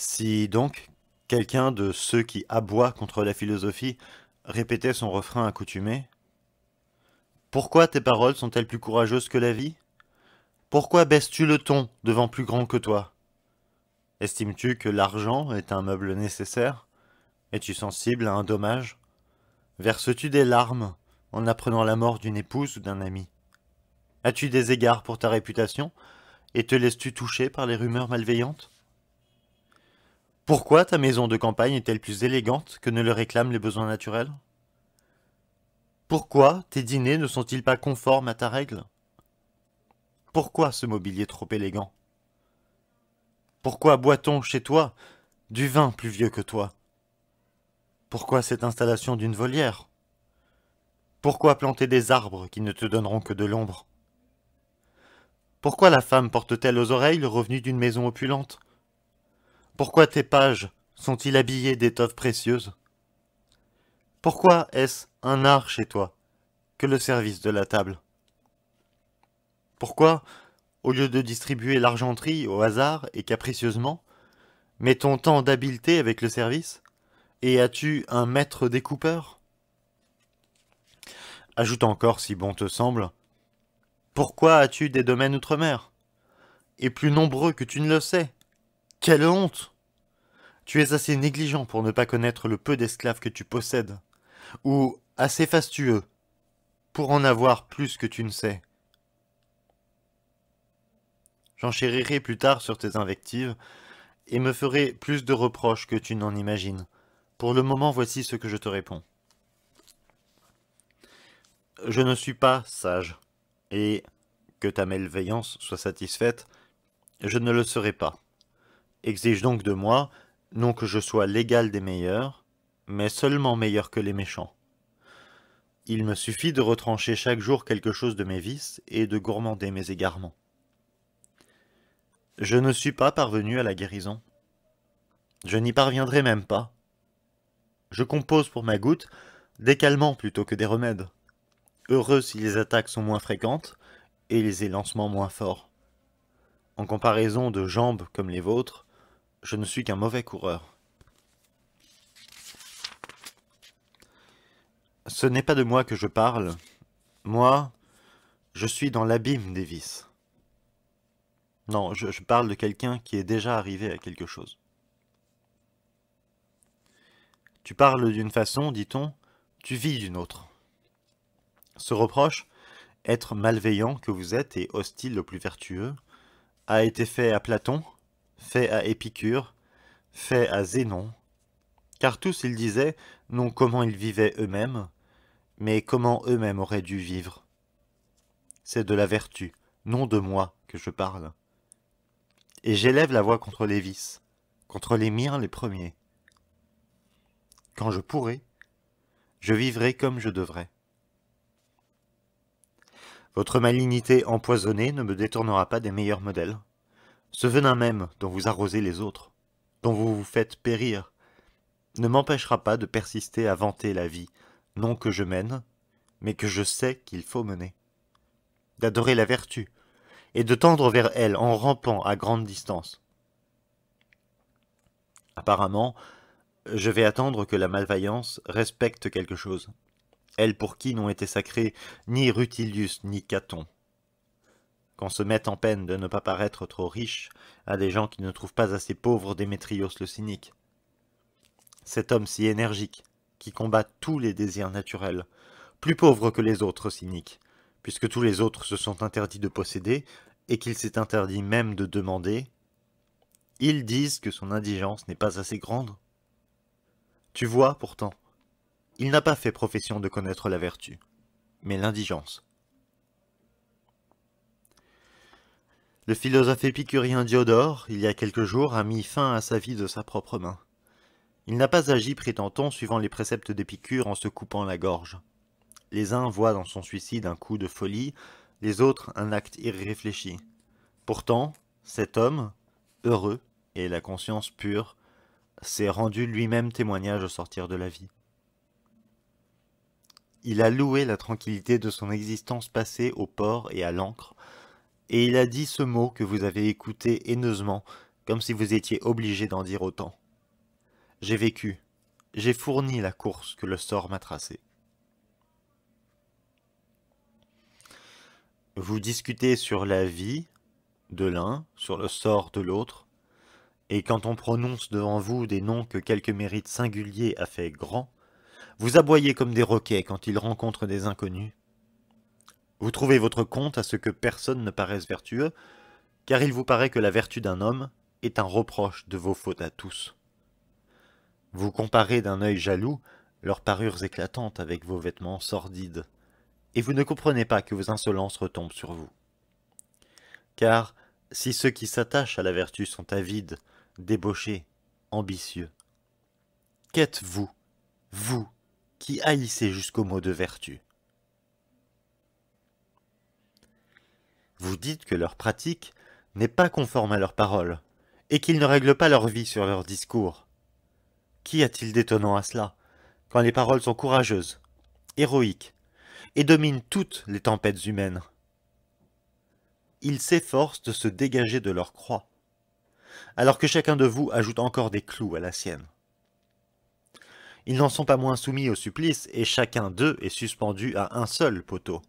Si donc quelqu'un de ceux qui aboient contre la philosophie répétait son refrain accoutumé Pourquoi tes paroles sont-elles plus courageuses que la vie Pourquoi baisses-tu le ton devant plus grand que toi Estimes-tu que l'argent est un meuble nécessaire Es-tu sensible à un dommage Verses-tu des larmes en apprenant la mort d'une épouse ou d'un ami As-tu des égards pour ta réputation et te laisses-tu toucher par les rumeurs malveillantes pourquoi ta maison de campagne est-elle plus élégante que ne le réclament les besoins naturels Pourquoi tes dîners ne sont-ils pas conformes à ta règle Pourquoi ce mobilier trop élégant Pourquoi boit-on chez toi du vin plus vieux que toi Pourquoi cette installation d'une volière Pourquoi planter des arbres qui ne te donneront que de l'ombre Pourquoi la femme porte-t-elle aux oreilles le revenu d'une maison opulente pourquoi tes pages sont-ils habillés d'étoffes précieuses Pourquoi est-ce un art chez toi que le service de la table Pourquoi, au lieu de distribuer l'argenterie au hasard et capricieusement, met-on tant d'habileté avec le service Et as-tu un maître découpeur Ajoute encore, si bon te semble, pourquoi as-tu des domaines outre-mer Et plus nombreux que tu ne le sais quelle honte Tu es assez négligent pour ne pas connaître le peu d'esclaves que tu possèdes, ou assez fastueux pour en avoir plus que tu ne sais. J'en chérirai plus tard sur tes invectives, et me ferai plus de reproches que tu n'en imagines. Pour le moment, voici ce que je te réponds. Je ne suis pas sage, et que ta malveillance soit satisfaite, je ne le serai pas. Exige donc de moi, non que je sois l'égal des meilleurs, mais seulement meilleur que les méchants. Il me suffit de retrancher chaque jour quelque chose de mes vices et de gourmander mes égarements. Je ne suis pas parvenu à la guérison. Je n'y parviendrai même pas. Je compose pour ma goutte des calmants plutôt que des remèdes. Heureux si les attaques sont moins fréquentes et les élancements moins forts. En comparaison de jambes comme les vôtres, je ne suis qu'un mauvais coureur. Ce n'est pas de moi que je parle. Moi, je suis dans l'abîme des vices. Non, je, parle de quelqu'un qui est déjà arrivé à quelque chose. Tu parles d'une façon, dit-on, tu vis d'une autre. Ce reproche, être malveillant que vous êtes et hostile au plus vertueux, a été fait à Platon, fait à Épicure, fait à Zénon, car tous ils disaient non comment ils vivaient eux-mêmes, mais comment eux-mêmes auraient dû vivre. C'est de la vertu, non de moi, que je parle. Et j'élève la voix contre les vices, contre les miens les premiers. Quand je pourrai, je vivrai comme je devrais. Votre malignité empoisonnée ne me détournera pas des meilleurs modèles. Ce venin même dont vous arrosez les autres, dont vous vous faites périr, ne m'empêchera pas de persister à vanter la vie, non que je mène, mais que je sais qu'il faut mener. D'adorer la vertu, et de tendre vers elle en rampant à grande distance. Apparemment, je vais attendre que la malvaillance respecte quelque chose, elle pour qui n'ont été sacrés ni Rutilius ni Caton, qu'on se mette en peine de ne pas paraître trop riche à des gens qui ne trouvent pas assez pauvres Démétrios le cynique. Cet homme si énergique, qui combat tous les désirs naturels, plus pauvre que les autres cyniques, puisque tous les autres se sont interdits de posséder, et qu'il s'est interdit même de demander, ils disent que son indigence n'est pas assez grande. Tu vois, pourtant, il n'a pas fait profession de connaître la vertu, mais l'indigence. Le philosophe épicurien Diodore, il y a quelques jours, a mis fin à sa vie de sa propre main. Il n'a pas agi, prétend suivant les préceptes d'Épicure en se coupant la gorge. Les uns voient dans son suicide un coup de folie, les autres un acte irréfléchi. Pourtant, cet homme, heureux et la conscience pure, s'est rendu lui-même témoignage au sortir de la vie. Il a loué la tranquillité de son existence passée au port et à l'ancre, et il a dit ce mot que vous avez écouté haineusement, comme si vous étiez obligé d'en dire autant. J'ai vécu, j'ai fourni la course que le sort m'a tracée. Vous discutez sur la vie de l'un, sur le sort de l'autre, et quand on prononce devant vous des noms que quelque mérite singulier a fait grand, vous aboyez comme des roquets quand ils rencontrent des inconnus, vous trouvez votre compte à ce que personne ne paraisse vertueux, car il vous paraît que la vertu d'un homme est un reproche de vos fautes à tous. Vous comparez d'un œil jaloux leurs parures éclatantes avec vos vêtements sordides, et vous ne comprenez pas que vos insolences retombent sur vous. Car si ceux qui s'attachent à la vertu sont avides, débauchés, ambitieux, qu'êtes-vous, vous, qui haïssez jusqu'au mot de vertu vous dites que leur pratique n'est pas conforme à leurs paroles, et qu'ils ne règlent pas leur vie sur leurs discours. Qu'y a-t-il d'étonnant à cela, quand les paroles sont courageuses, héroïques, et dominent toutes les tempêtes humaines Ils s'efforcent de se dégager de leur croix, alors que chacun de vous ajoute encore des clous à la sienne. Ils n'en sont pas moins soumis au supplice, et chacun d'eux est suspendu à un seul poteau.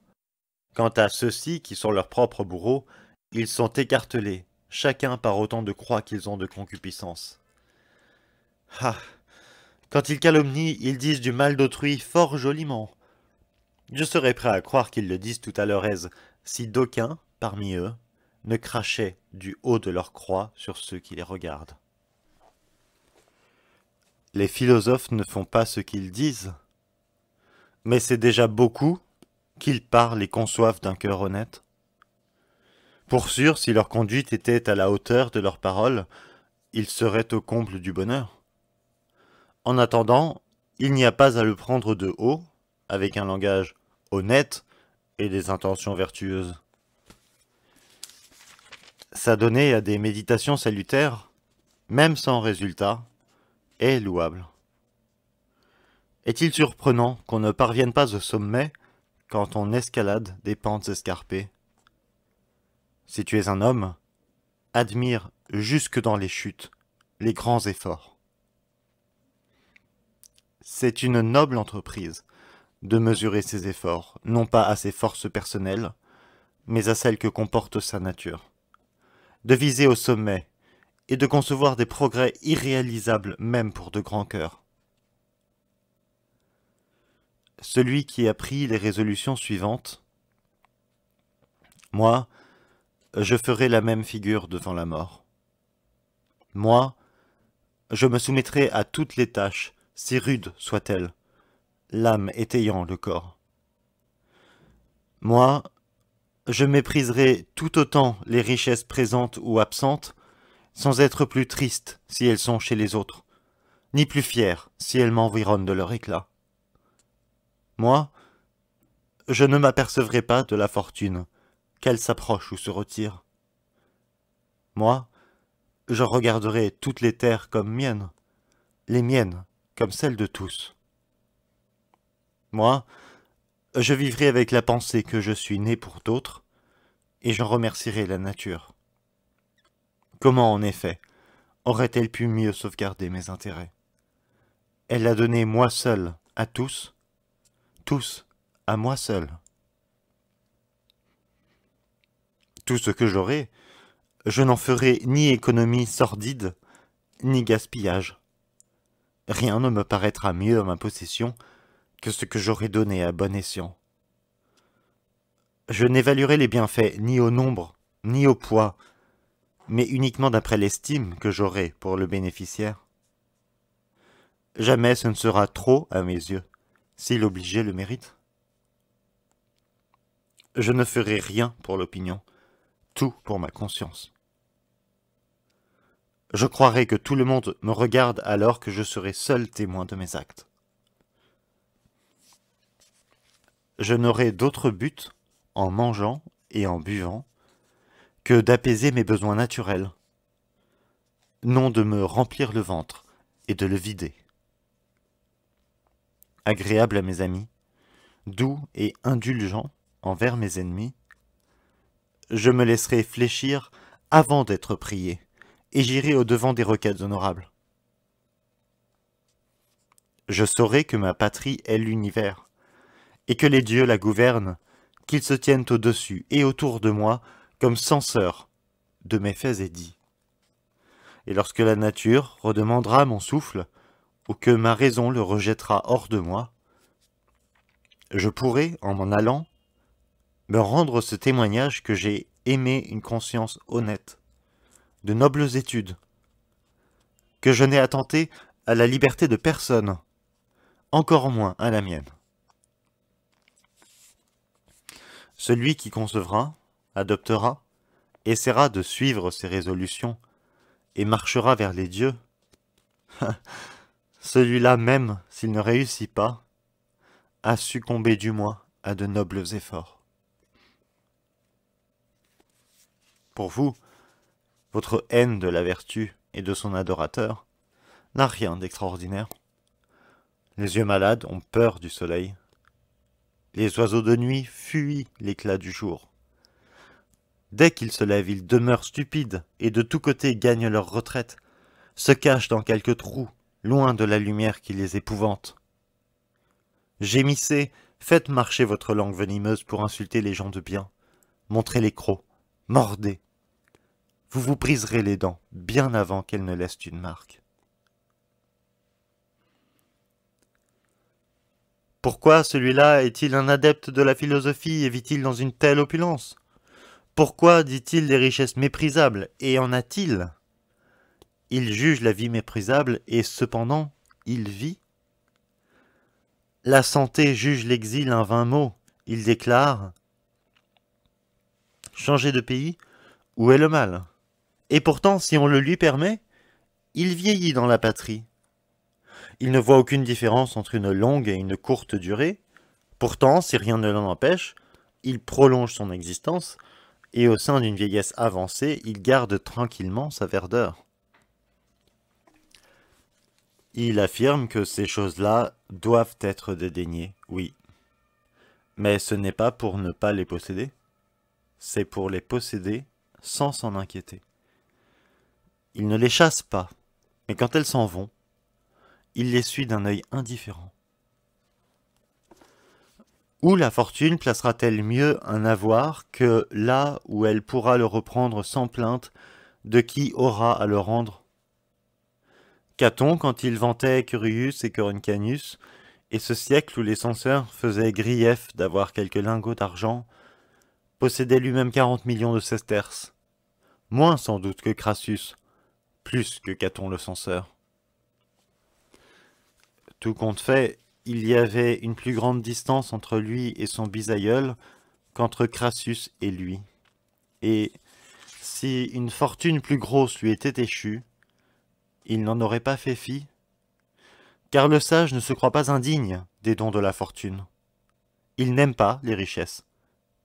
Quant à ceux-ci qui sont leurs propres bourreaux, ils sont écartelés, chacun par autant de croix qu'ils ont de concupiscence. Ah Quand ils calomnient, ils disent du mal d'autrui fort joliment. Je serais prêt à croire qu'ils le disent tout à leur aise, si d'aucuns, parmi eux, ne crachaient du haut de leur croix sur ceux qui les regardent. Les philosophes ne font pas ce qu'ils disent. Mais c'est déjà beaucoup qu'ils parlent et conçoivent d'un cœur honnête Pour sûr, si leur conduite était à la hauteur de leurs paroles, ils seraient au comble du bonheur. En attendant, il n'y a pas à le prendre de haut, avec un langage honnête et des intentions vertueuses. S'adonner à des méditations salutaires, même sans résultat, est louable. Est-il surprenant qu'on ne parvienne pas au sommet quand on escalade des pentes escarpées. Si tu es un homme, admire jusque dans les chutes les grands efforts. C'est une noble entreprise de mesurer ses efforts, non pas à ses forces personnelles, mais à celles que comporte sa nature. De viser au sommet et de concevoir des progrès irréalisables même pour de grands cœurs celui qui a pris les résolutions suivantes. Moi, je ferai la même figure devant la mort. Moi, je me soumettrai à toutes les tâches, si rudes soient-elles, l'âme étayant le corps. Moi, je mépriserai tout autant les richesses présentes ou absentes, sans être plus triste si elles sont chez les autres, ni plus fier si elles m'environnent de leur éclat. Moi, je ne m'apercevrai pas de la fortune, qu'elle s'approche ou se retire. Moi, je regarderai toutes les terres comme miennes, les miennes comme celles de tous. Moi, je vivrai avec la pensée que je suis né pour d'autres, et j'en remercierai la nature. Comment, en effet, aurait-elle pu mieux sauvegarder mes intérêts Elle l'a donné moi seul à tous, tous, à moi seul. Tout ce que j'aurai, je n'en ferai ni économie sordide, ni gaspillage. Rien ne me paraîtra mieux à ma possession que ce que j'aurai donné à bon escient. Je n'évaluerai les bienfaits ni au nombre, ni au poids, mais uniquement d'après l'estime que j'aurai pour le bénéficiaire. Jamais ce ne sera trop à mes yeux. S'il obligeait le mérite. Je ne ferai rien pour l'opinion, tout pour ma conscience. Je croirai que tout le monde me regarde alors que je serai seul témoin de mes actes. Je n'aurai d'autre but, en mangeant et en buvant, que d'apaiser mes besoins naturels, non de me remplir le ventre et de le vider agréable à mes amis, doux et indulgent envers mes ennemis. Je me laisserai fléchir avant d'être prié, et j'irai au-devant des requêtes honorables. Je saurai que ma patrie est l'univers, et que les dieux la gouvernent, qu'ils se tiennent au-dessus et autour de moi comme censeurs de mes faits et dits. Et lorsque la nature redemandera mon souffle, ou que ma raison le rejettera hors de moi, je pourrai, en m'en allant, me rendre ce témoignage que j'ai aimé une conscience honnête, de nobles études, que je n'ai attenté à la liberté de personne, encore moins à la mienne. Celui qui concevra, adoptera, essaiera de suivre ses résolutions, et marchera vers les dieux, celui-là même, s'il ne réussit pas, a succombé du moins à de nobles efforts. Pour vous, votre haine de la vertu et de son adorateur n'a rien d'extraordinaire. Les yeux malades ont peur du soleil. Les oiseaux de nuit fuient l'éclat du jour. Dès qu'ils se lèvent, ils demeurent stupides et de tous côtés gagnent leur retraite, se cachent dans quelques trous, loin de la lumière qui les épouvante. Gémissez, faites marcher votre langue venimeuse pour insulter les gens de bien. Montrez les crocs, mordez. Vous vous briserez les dents bien avant qu'elles ne laissent une marque. Pourquoi celui-là est-il un adepte de la philosophie et vit-il dans une telle opulence Pourquoi dit-il des richesses méprisables et en a-t-il il juge la vie méprisable et cependant il vit. La santé juge l'exil un vain mot. Il déclare Changer de pays, où est le mal Et pourtant, si on le lui permet, il vieillit dans la patrie. Il ne voit aucune différence entre une longue et une courte durée. Pourtant, si rien ne l'en empêche, il prolonge son existence, et au sein d'une vieillesse avancée, il garde tranquillement sa verdeur. Il affirme que ces choses-là doivent être dédaignées, oui. Mais ce n'est pas pour ne pas les posséder, c'est pour les posséder sans s'en inquiéter. Il ne les chasse pas, mais quand elles s'en vont, il les suit d'un œil indifférent. Où la fortune placera-t-elle mieux un avoir que là où elle pourra le reprendre sans plainte de qui aura à le rendre Caton quand il vantait Curius et Coruncanius, et ce siècle où les censeurs faisaient grief d'avoir quelques lingots d'argent, possédait lui-même quarante millions de sesterces. Moins sans doute que Crassus, plus que Caton le censeur. Tout compte fait, il y avait une plus grande distance entre lui et son bisaïeul qu'entre Crassus et lui. Et si une fortune plus grosse lui était échue, il n'en aurait pas fait fi Car le sage ne se croit pas indigne des dons de la fortune. Il n'aime pas les richesses,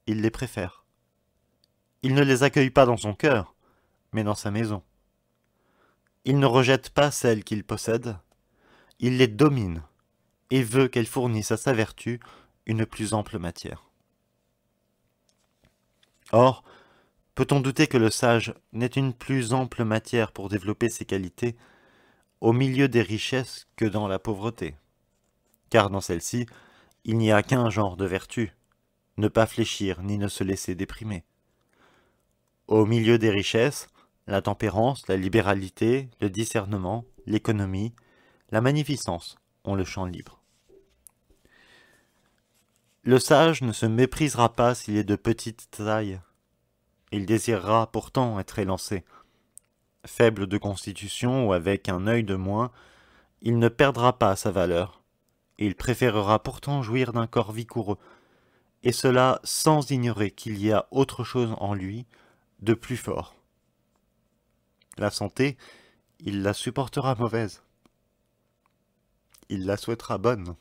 il les préfère. Il ne les accueille pas dans son cœur, mais dans sa maison. Il ne rejette pas celles qu'il possède, il les domine et veut qu'elles fournissent à sa vertu une plus ample matière. Or, peut-on douter que le sage n'ait une plus ample matière pour développer ses qualités au milieu des richesses que dans la pauvreté. Car dans celle-ci, il n'y a qu'un genre de vertu, ne pas fléchir ni ne se laisser déprimer. Au milieu des richesses, la tempérance, la libéralité, le discernement, l'économie, la magnificence ont le champ libre. Le sage ne se méprisera pas s'il est de petite taille. Il désirera pourtant être élancé, faible de constitution ou avec un œil de moins, il ne perdra pas sa valeur, et il préférera pourtant jouir d'un corps vigoureux, et cela sans ignorer qu'il y a autre chose en lui de plus fort. La santé, il la supportera mauvaise. Il la souhaitera bonne.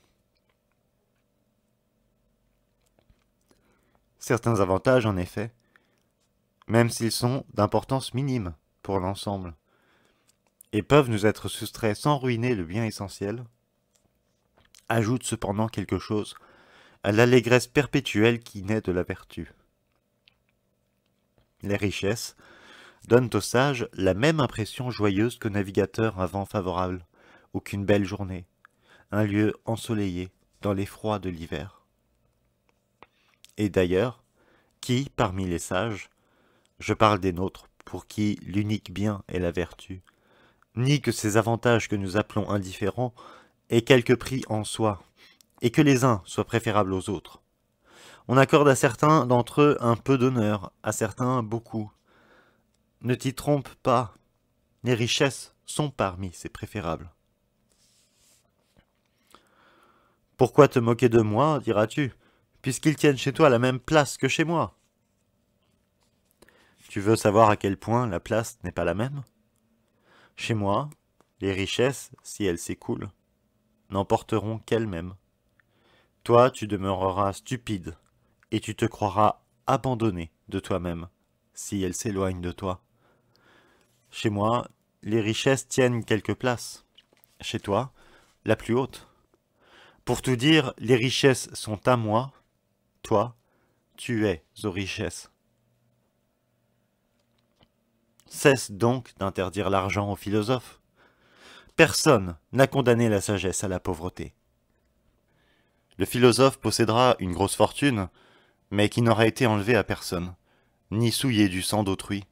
Certains avantages, en effet, même s'ils sont d'importance minime, pour l'ensemble et peuvent nous être soustraits sans ruiner le bien essentiel, ajoute cependant quelque chose à l'allégresse perpétuelle qui naît de la vertu. Les richesses donnent aux sages la même impression joyeuse qu'au navigateur un vent favorable, ou qu'une belle journée, un lieu ensoleillé dans les froids de l'hiver. Et d'ailleurs, qui, parmi les sages, je parle des nôtres pour qui l'unique bien est la vertu, ni que ces avantages que nous appelons indifférents aient quelque prix en soi, et que les uns soient préférables aux autres. On accorde à certains d'entre eux un peu d'honneur, à certains beaucoup. Ne t'y trompe pas, les richesses sont parmi ces préférables. Pourquoi te moquer de moi, diras-tu, puisqu'ils tiennent chez toi la même place que chez moi tu veux savoir à quel point la place n'est pas la même Chez moi, les richesses, si elles s'écoulent, n'emporteront qu'elles-mêmes. Toi, tu demeureras stupide, et tu te croiras abandonné de toi-même, si elles s'éloignent de toi. Chez moi, les richesses tiennent quelque place. Chez toi, la plus haute. Pour tout dire, les richesses sont à moi, toi, tu es aux richesses. Cesse donc d'interdire l'argent aux philosophes. Personne n'a condamné la sagesse à la pauvreté. Le philosophe possédera une grosse fortune, mais qui n'aura été enlevée à personne, ni souillée du sang d'autrui,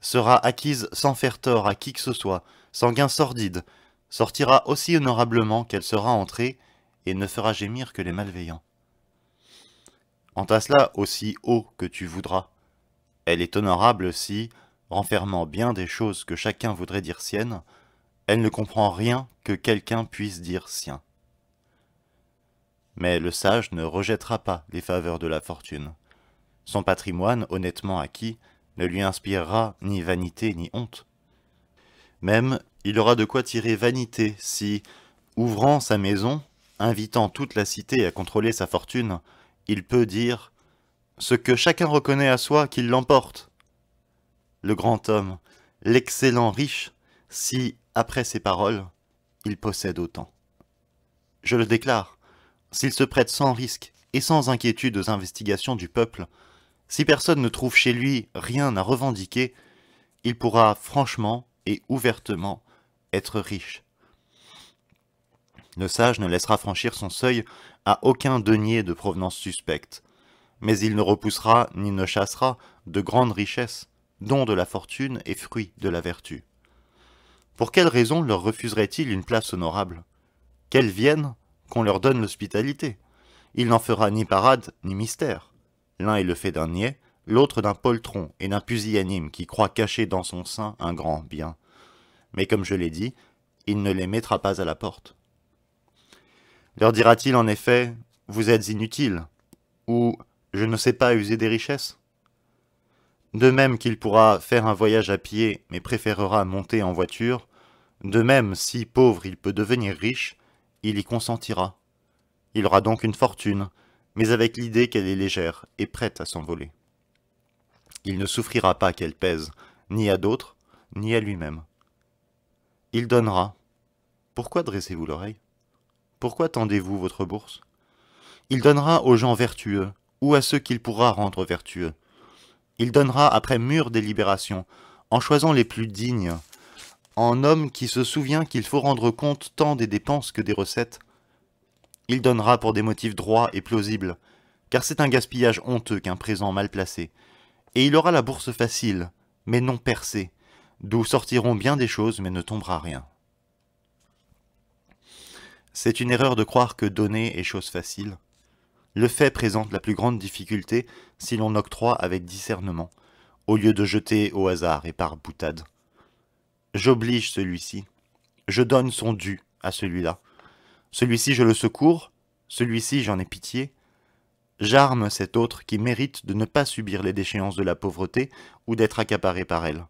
sera acquise sans faire tort à qui que ce soit, sans gain sordide, sortira aussi honorablement qu'elle sera entrée, et ne fera gémir que les malveillants. Entasse-la aussi haut que tu voudras. Elle est honorable si, renfermant bien des choses que chacun voudrait dire sienne, elle ne comprend rien que quelqu'un puisse dire sien. Mais le sage ne rejettera pas les faveurs de la fortune. Son patrimoine, honnêtement acquis, ne lui inspirera ni vanité ni honte. Même, il aura de quoi tirer vanité si, ouvrant sa maison, invitant toute la cité à contrôler sa fortune, il peut dire « Ce que chacun reconnaît à soi, qu'il l'emporte !» le grand homme, l'excellent riche, si, après ses paroles, il possède autant. Je le déclare, s'il se prête sans risque et sans inquiétude aux investigations du peuple, si personne ne trouve chez lui rien à revendiquer, il pourra franchement et ouvertement être riche. Le sage ne laissera franchir son seuil à aucun denier de provenance suspecte, mais il ne repoussera ni ne chassera de grandes richesses don de la fortune et fruit de la vertu. Pour quelle raison leur refuserait-il une place honorable Qu'elles viennent, qu'on leur donne l'hospitalité. Il n'en fera ni parade ni mystère. L'un est le fait d'un niais, l'autre d'un poltron et d'un pusillanime qui croit cacher dans son sein un grand bien. Mais comme je l'ai dit, il ne les mettra pas à la porte. Leur dira-t-il en effet Vous êtes inutiles ou Je ne sais pas user des richesses de même qu'il pourra faire un voyage à pied mais préférera monter en voiture, de même si pauvre il peut devenir riche, il y consentira. Il aura donc une fortune, mais avec l'idée qu'elle est légère et prête à s'envoler. Il ne souffrira pas qu'elle pèse, ni à d'autres, ni à lui-même. Il donnera. Pourquoi dressez-vous l'oreille Pourquoi tendez-vous votre bourse Il donnera aux gens vertueux, ou à ceux qu'il pourra rendre vertueux, il donnera après mûre délibération, en choisant les plus dignes, en homme qui se souvient qu'il faut rendre compte tant des dépenses que des recettes. Il donnera pour des motifs droits et plausibles, car c'est un gaspillage honteux qu'un présent mal placé. Et il aura la bourse facile, mais non percée, d'où sortiront bien des choses mais ne tombera rien. C'est une erreur de croire que donner est chose facile le fait présente la plus grande difficulté si l'on octroie avec discernement, au lieu de jeter au hasard et par boutade. J'oblige celui-ci, je donne son dû à celui-là. Celui-ci je le secours, celui-ci j'en ai pitié. J'arme cet autre qui mérite de ne pas subir les déchéances de la pauvreté ou d'être accaparé par elle.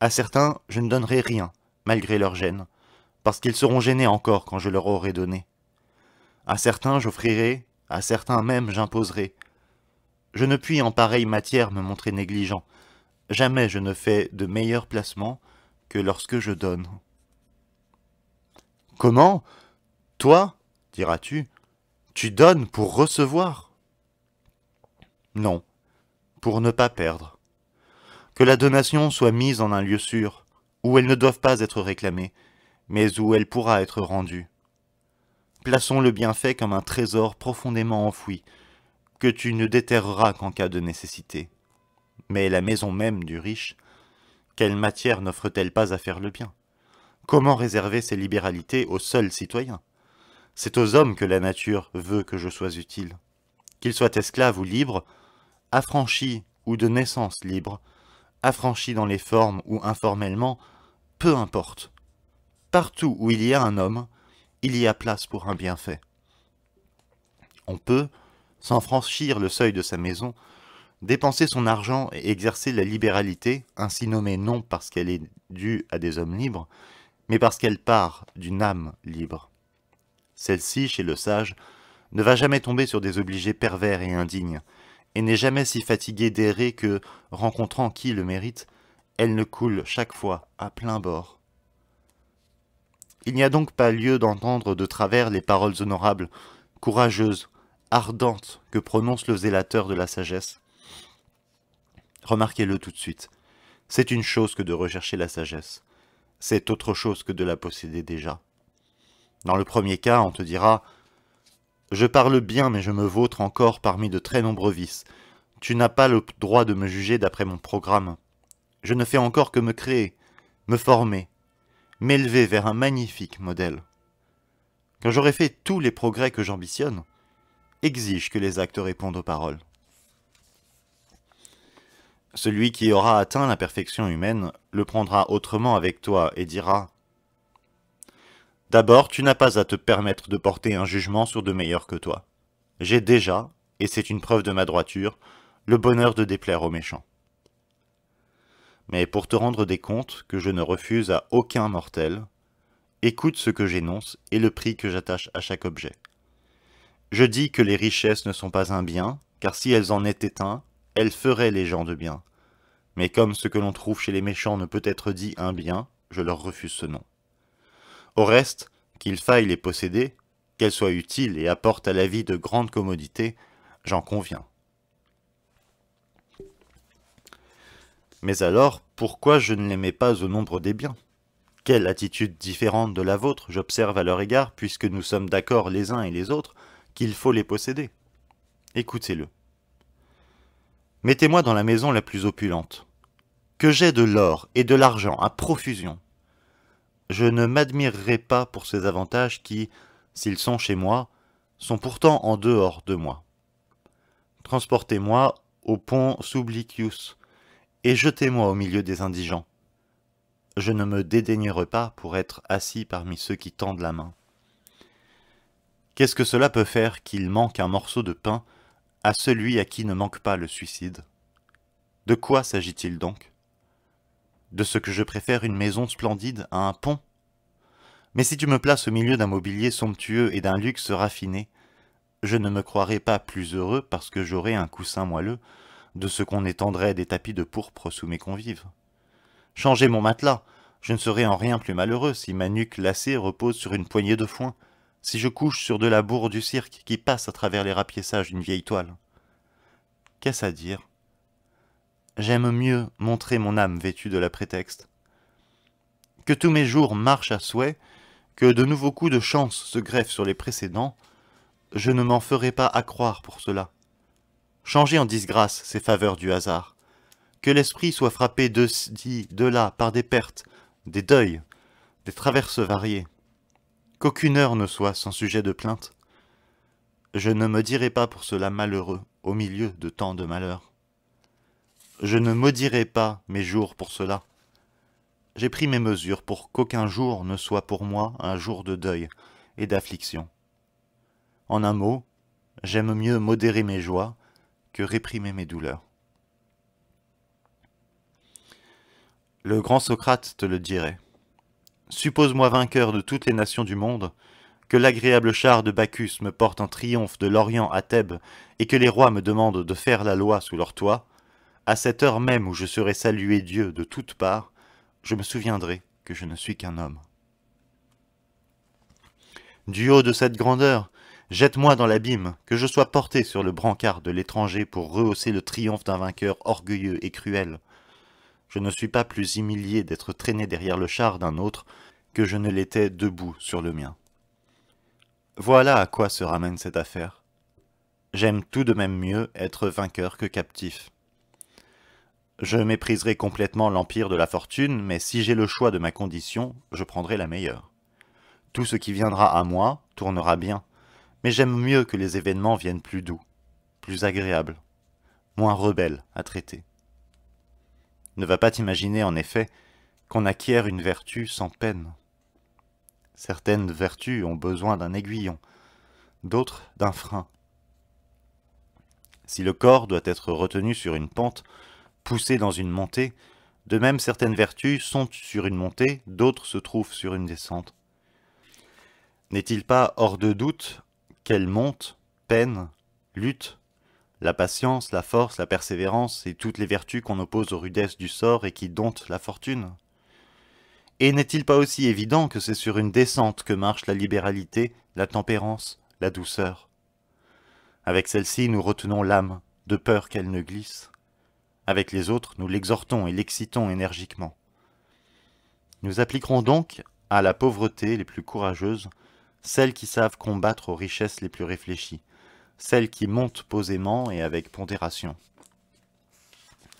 À certains, je ne donnerai rien, malgré leur gêne, parce qu'ils seront gênés encore quand je leur aurai donné. À certains, j'offrirai, à certains même j'imposerai. Je ne puis en pareille matière me montrer négligent. Jamais je ne fais de meilleurs placements que lorsque je donne. Comment Toi, diras-tu, tu donnes pour recevoir Non, pour ne pas perdre. Que la donation soit mise en un lieu sûr, où elle ne doive pas être réclamée, mais où elle pourra être rendue. Plaçons le bienfait comme un trésor profondément enfoui, que tu ne déterreras qu'en cas de nécessité. Mais la maison même du riche, quelle matière n'offre-t-elle pas à faire le bien Comment réserver ses libéralités aux seuls citoyens C'est aux hommes que la nature veut que je sois utile. Qu'ils soient esclaves ou libres, affranchis ou de naissance libre, affranchis dans les formes ou informellement, peu importe. Partout où il y a un homme, il y a place pour un bienfait. On peut, sans franchir le seuil de sa maison, dépenser son argent et exercer la libéralité, ainsi nommée non parce qu'elle est due à des hommes libres, mais parce qu'elle part d'une âme libre. Celle-ci, chez le sage, ne va jamais tomber sur des obligés pervers et indignes, et n'est jamais si fatiguée d'errer que, rencontrant qui le mérite, elle ne coule chaque fois à plein bord il n'y a donc pas lieu d'entendre de travers les paroles honorables, courageuses, ardentes que prononce le zélateur de la sagesse. Remarquez-le tout de suite. C'est une chose que de rechercher la sagesse. C'est autre chose que de la posséder déjà. Dans le premier cas, on te dira Je parle bien, mais je me vautre encore parmi de très nombreux vices. Tu n'as pas le droit de me juger d'après mon programme. Je ne fais encore que me créer, me former, m'élever vers un magnifique modèle. Quand j'aurai fait tous les progrès que j'ambitionne, exige que les actes répondent aux paroles. Celui qui aura atteint la perfection humaine le prendra autrement avec toi et dira D'abord, tu n'as pas à te permettre de porter un jugement sur de meilleurs que toi. J'ai déjà, et c'est une preuve de ma droiture, le bonheur de déplaire aux méchants mais pour te rendre des comptes que je ne refuse à aucun mortel, écoute ce que j'énonce et le prix que j'attache à chaque objet. Je dis que les richesses ne sont pas un bien, car si elles en étaient un, elles feraient les gens de bien. Mais comme ce que l'on trouve chez les méchants ne peut être dit un bien, je leur refuse ce nom. Au reste, qu'il faille les posséder, qu'elles soient utiles et apportent à la vie de grandes commodités, j'en conviens. Mais alors, pourquoi je ne les mets pas au nombre des biens Quelle attitude différente de la vôtre j'observe à leur égard, puisque nous sommes d'accord les uns et les autres qu'il faut les posséder Écoutez-le. Mettez-moi dans la maison la plus opulente. Que j'ai de l'or et de l'argent à profusion. Je ne m'admirerai pas pour ces avantages qui, s'ils sont chez moi, sont pourtant en dehors de moi. Transportez-moi au pont Sublicius, et jetez-moi au milieu des indigents. Je ne me dédaignerai pas pour être assis parmi ceux qui tendent la main. Qu'est-ce que cela peut faire qu'il manque un morceau de pain à celui à qui ne manque pas le suicide De quoi s'agit-il donc De ce que je préfère une maison splendide à un pont Mais si tu me places au milieu d'un mobilier somptueux et d'un luxe raffiné, je ne me croirai pas plus heureux parce que j'aurai un coussin moelleux, de ce qu'on étendrait des tapis de pourpre sous mes convives. Changez mon matelas, je ne serai en rien plus malheureux si ma nuque lassée repose sur une poignée de foin, si je couche sur de la bourre du cirque qui passe à travers les rapiessages d'une vieille toile. Qu'est-ce à dire J'aime mieux montrer mon âme vêtue de la prétexte. Que tous mes jours marchent à souhait, que de nouveaux coups de chance se greffent sur les précédents, je ne m'en ferai pas accroire pour cela changer en disgrâce ces faveurs du hasard. Que l'esprit soit frappé de ci, de là, par des pertes, des deuils, des traverses variées. Qu'aucune heure ne soit sans sujet de plainte. Je ne me dirai pas pour cela malheureux, au milieu de tant de malheurs. Je ne maudirai pas mes jours pour cela. J'ai pris mes mesures pour qu'aucun jour ne soit pour moi un jour de deuil et d'affliction. En un mot, j'aime mieux modérer mes joies que réprimer mes douleurs. Le grand Socrate te le dirait. Suppose-moi vainqueur de toutes les nations du monde, que l'agréable char de Bacchus me porte en triomphe de l'Orient à Thèbes, et que les rois me demandent de faire la loi sous leur toit, à cette heure même où je serai salué Dieu de toutes parts, je me souviendrai que je ne suis qu'un homme. Du haut de cette grandeur, Jette-moi dans l'abîme, que je sois porté sur le brancard de l'étranger pour rehausser le triomphe d'un vainqueur orgueilleux et cruel. Je ne suis pas plus humilié d'être traîné derrière le char d'un autre que je ne l'étais debout sur le mien. Voilà à quoi se ramène cette affaire. J'aime tout de même mieux être vainqueur que captif. Je mépriserai complètement l'empire de la fortune, mais si j'ai le choix de ma condition, je prendrai la meilleure. Tout ce qui viendra à moi tournera bien, mais j'aime mieux que les événements viennent plus doux, plus agréables, moins rebelles à traiter. Ne va pas t'imaginer, en effet, qu'on acquiert une vertu sans peine. Certaines vertus ont besoin d'un aiguillon, d'autres d'un frein. Si le corps doit être retenu sur une pente, poussé dans une montée, de même certaines vertus sont sur une montée, d'autres se trouvent sur une descente. N'est-il pas hors de doute qu'elle monte, peine, lutte, la patience, la force, la persévérance et toutes les vertus qu'on oppose aux rudesses du sort et qui domptent la fortune Et n'est-il pas aussi évident que c'est sur une descente que marche la libéralité, la tempérance, la douceur Avec celle-ci, nous retenons l'âme, de peur qu'elle ne glisse. Avec les autres, nous l'exhortons et l'excitons énergiquement. Nous appliquerons donc à la pauvreté les plus courageuses celles qui savent combattre aux richesses les plus réfléchies, celles qui montent posément et avec pondération.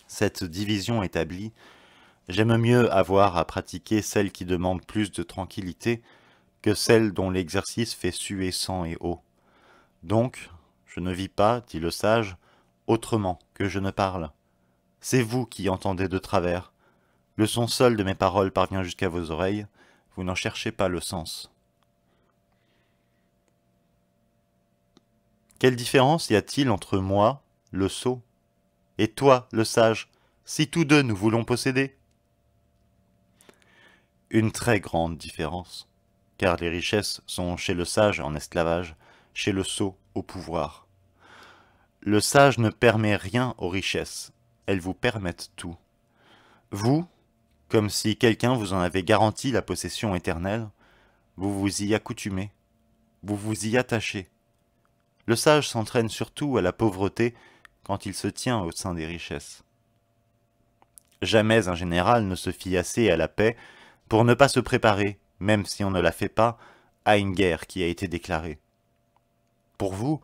Cette division établie, j'aime mieux avoir à pratiquer celles qui demandent plus de tranquillité que celles dont l'exercice fait suer sang et eau. Donc, je ne vis pas, dit le sage, autrement que je ne parle. C'est vous qui entendez de travers. Le son seul de mes paroles parvient jusqu'à vos oreilles, vous n'en cherchez pas le sens. Quelle différence y a-t-il entre moi, le sot, et toi, le sage, si tous deux nous voulons posséder Une très grande différence, car les richesses sont chez le sage en esclavage, chez le sot au pouvoir. Le sage ne permet rien aux richesses, elles vous permettent tout. Vous, comme si quelqu'un vous en avait garanti la possession éternelle, vous vous y accoutumez, vous vous y attachez, le sage s'entraîne surtout à la pauvreté quand il se tient au sein des richesses. Jamais un général ne se fie assez à la paix pour ne pas se préparer, même si on ne la fait pas, à une guerre qui a été déclarée. Pour vous,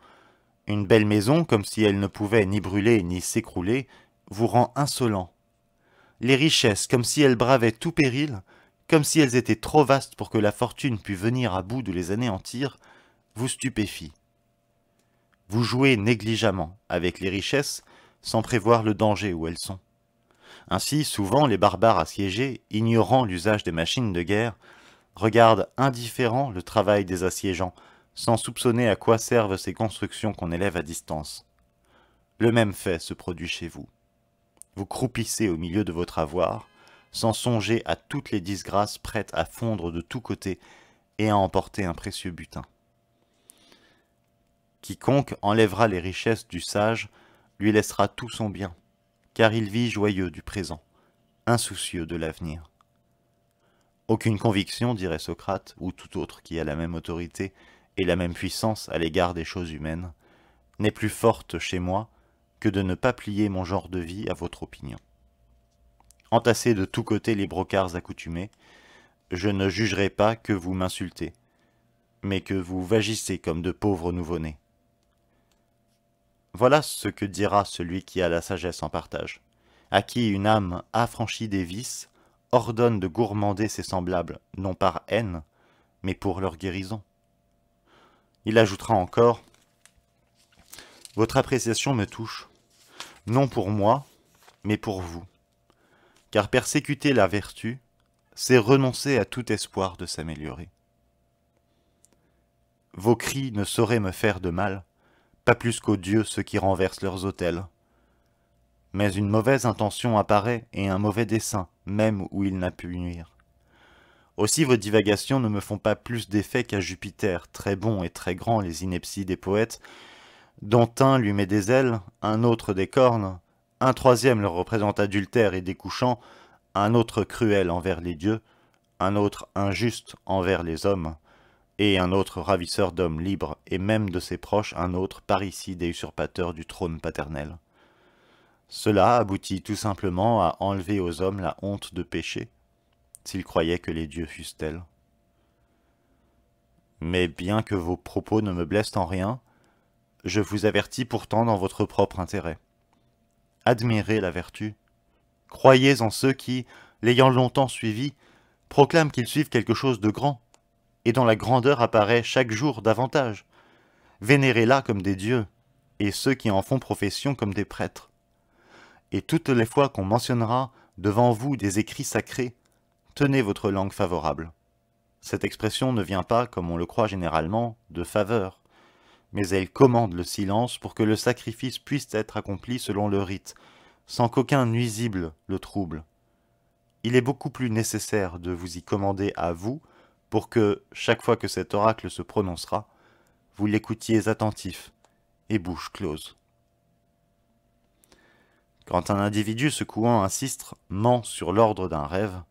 une belle maison, comme si elle ne pouvait ni brûler ni s'écrouler, vous rend insolent. Les richesses, comme si elles bravaient tout péril, comme si elles étaient trop vastes pour que la fortune pût venir à bout de les anéantir, vous stupéfient. Vous jouez négligemment avec les richesses sans prévoir le danger où elles sont. Ainsi, souvent, les barbares assiégés, ignorant l'usage des machines de guerre, regardent indifférent le travail des assiégeants, sans soupçonner à quoi servent ces constructions qu'on élève à distance. Le même fait se produit chez vous. Vous croupissez au milieu de votre avoir, sans songer à toutes les disgrâces prêtes à fondre de tous côtés et à emporter un précieux butin. Quiconque enlèvera les richesses du sage lui laissera tout son bien, car il vit joyeux du présent, insoucieux de l'avenir. Aucune conviction, dirait Socrate, ou tout autre qui a la même autorité et la même puissance à l'égard des choses humaines, n'est plus forte chez moi que de ne pas plier mon genre de vie à votre opinion. Entassez de tous côtés les brocards accoutumés, je ne jugerai pas que vous m'insultez, mais que vous vagissez comme de pauvres nouveau-nés. Voilà ce que dira celui qui a la sagesse en partage, à qui une âme affranchie des vices ordonne de gourmander ses semblables, non par haine, mais pour leur guérison. Il ajoutera encore Votre appréciation me touche, non pour moi, mais pour vous, car persécuter la vertu, c'est renoncer à tout espoir de s'améliorer. Vos cris ne sauraient me faire de mal, pas plus qu'aux dieux ceux qui renversent leurs autels. Mais une mauvaise intention apparaît et un mauvais dessein, même où il n'a pu nuire. Aussi vos divagations ne me font pas plus d'effet qu'à Jupiter, très bon et très grand les inepties des poètes, dont un lui met des ailes, un autre des cornes, un troisième le représente adultère et découchant, un autre cruel envers les dieux, un autre injuste envers les hommes et un autre ravisseur d'hommes libres, et même de ses proches un autre parricide et usurpateur du trône paternel. Cela aboutit tout simplement à enlever aux hommes la honte de pécher, s'ils croyaient que les dieux fussent tels. Mais bien que vos propos ne me blessent en rien, je vous avertis pourtant dans votre propre intérêt. Admirez la vertu. Croyez en ceux qui, l'ayant longtemps suivi, proclament qu'ils suivent quelque chose de grand, et dont la grandeur apparaît chaque jour davantage. Vénérez-la comme des dieux, et ceux qui en font profession comme des prêtres. Et toutes les fois qu'on mentionnera devant vous des écrits sacrés, tenez votre langue favorable. Cette expression ne vient pas, comme on le croit généralement, de faveur, mais elle commande le silence pour que le sacrifice puisse être accompli selon le rite, sans qu'aucun nuisible le trouble. Il est beaucoup plus nécessaire de vous y commander à vous pour que, chaque fois que cet oracle se prononcera, vous l'écoutiez attentif et bouche close. Quand un individu secouant un sistre ment sur l'ordre d'un rêve,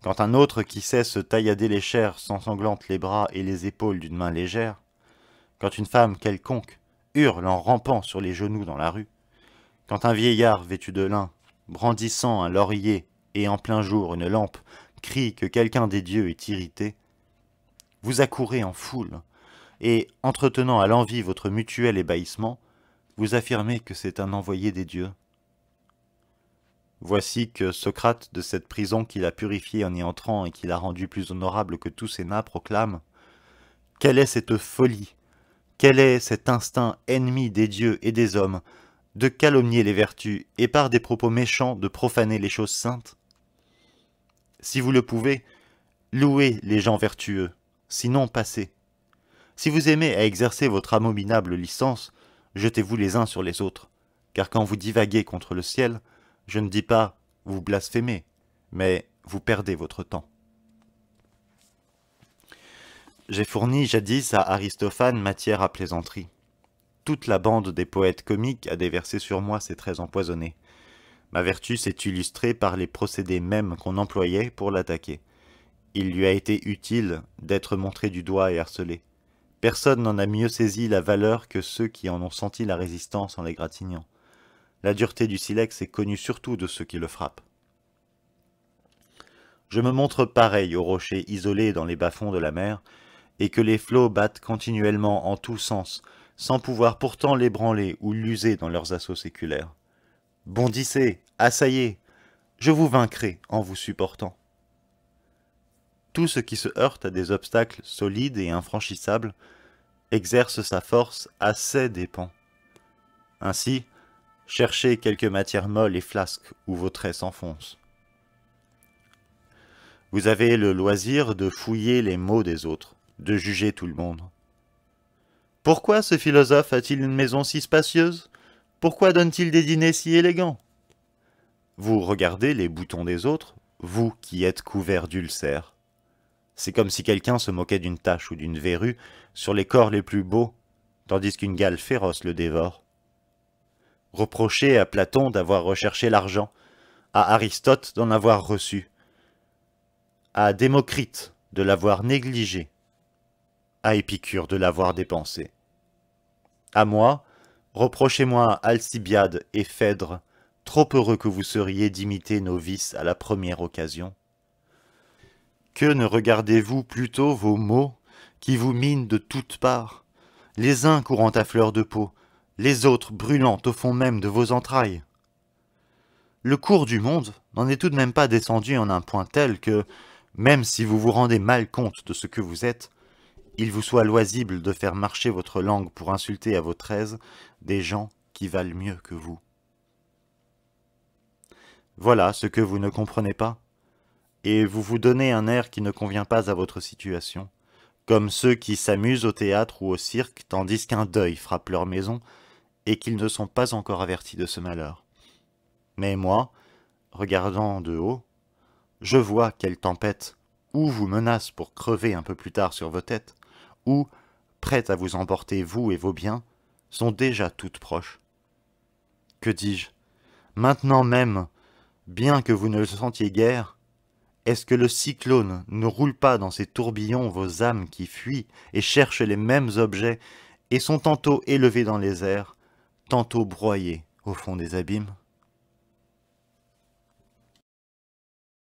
quand un autre qui sait se taillader les chairs s'ensanglante les bras et les épaules d'une main légère, quand une femme quelconque hurle en rampant sur les genoux dans la rue, quand un vieillard vêtu de lin, brandissant un laurier et en plein jour une lampe, crie que quelqu'un des dieux est irrité, vous accourez en foule, et, entretenant à l'envie votre mutuel ébahissement, vous affirmez que c'est un envoyé des dieux. Voici que Socrate, de cette prison qu'il a purifiée en y entrant et qu'il a rendue plus honorable que tous Sénat, proclame « Quelle est cette folie Quel est cet instinct ennemi des dieux et des hommes de calomnier les vertus et par des propos méchants de profaner les choses saintes Si vous le pouvez, louez les gens vertueux, sinon passez. Si vous aimez à exercer votre abominable licence, jetez-vous les uns sur les autres, car quand vous divaguez contre le ciel, je ne dis pas vous blasphémez, mais vous perdez votre temps. J'ai fourni jadis à Aristophane matière à plaisanterie. Toute la bande des poètes comiques a déversé sur moi ses traits empoisonnés. Ma vertu s'est illustrée par les procédés mêmes qu'on employait pour l'attaquer. Il lui a été utile d'être montré du doigt et harcelé. Personne n'en a mieux saisi la valeur que ceux qui en ont senti la résistance en les gratignant. La dureté du silex est connue surtout de ceux qui le frappent. Je me montre pareil aux rochers isolés dans les bas-fonds de la mer, et que les flots battent continuellement en tous sens, sans pouvoir pourtant l'ébranler ou l'user dans leurs assauts séculaires. Bondissez, assaillez, je vous vaincrai en vous supportant. Tout ce qui se heurte à des obstacles solides et infranchissables exerce sa force à ses dépens. Ainsi, cherchez quelques matières molles et flasques où vos traits s'enfoncent. Vous avez le loisir de fouiller les mots des autres, de juger tout le monde. Pourquoi ce philosophe a-t-il une maison si spacieuse Pourquoi donne-t-il des dîners si élégants Vous regardez les boutons des autres, vous qui êtes couvert d'ulcères. C'est comme si quelqu'un se moquait d'une tache ou d'une verrue sur les corps les plus beaux, tandis qu'une gale féroce le dévore. Reprochez à Platon d'avoir recherché l'argent, à Aristote d'en avoir reçu, à Démocrite de l'avoir négligé, à Épicure de l'avoir dépensé. À moi, reprochez-moi Alcibiade et Phèdre, trop heureux que vous seriez d'imiter nos vices à la première occasion. Que ne regardez-vous plutôt vos mots qui vous minent de toutes parts, les uns courant à fleur de peau, les autres brûlant au fond même de vos entrailles Le cours du monde n'en est tout de même pas descendu en un point tel que, même si vous vous rendez mal compte de ce que vous êtes, il vous soit loisible de faire marcher votre langue pour insulter à votre aise des gens qui valent mieux que vous. Voilà ce que vous ne comprenez pas et vous vous donnez un air qui ne convient pas à votre situation, comme ceux qui s'amusent au théâtre ou au cirque tandis qu'un deuil frappe leur maison et qu'ils ne sont pas encore avertis de ce malheur. Mais moi, regardant de haut, je vois quelle tempête ou vous menace pour crever un peu plus tard sur vos têtes, ou, prêtes à vous emporter vous et vos biens, sont déjà toutes proches. Que dis-je Maintenant même, bien que vous ne le sentiez guère, est-ce que le cyclone ne roule pas dans ses tourbillons vos âmes qui fuient et cherchent les mêmes objets et sont tantôt élevées dans les airs, tantôt broyées au fond des abîmes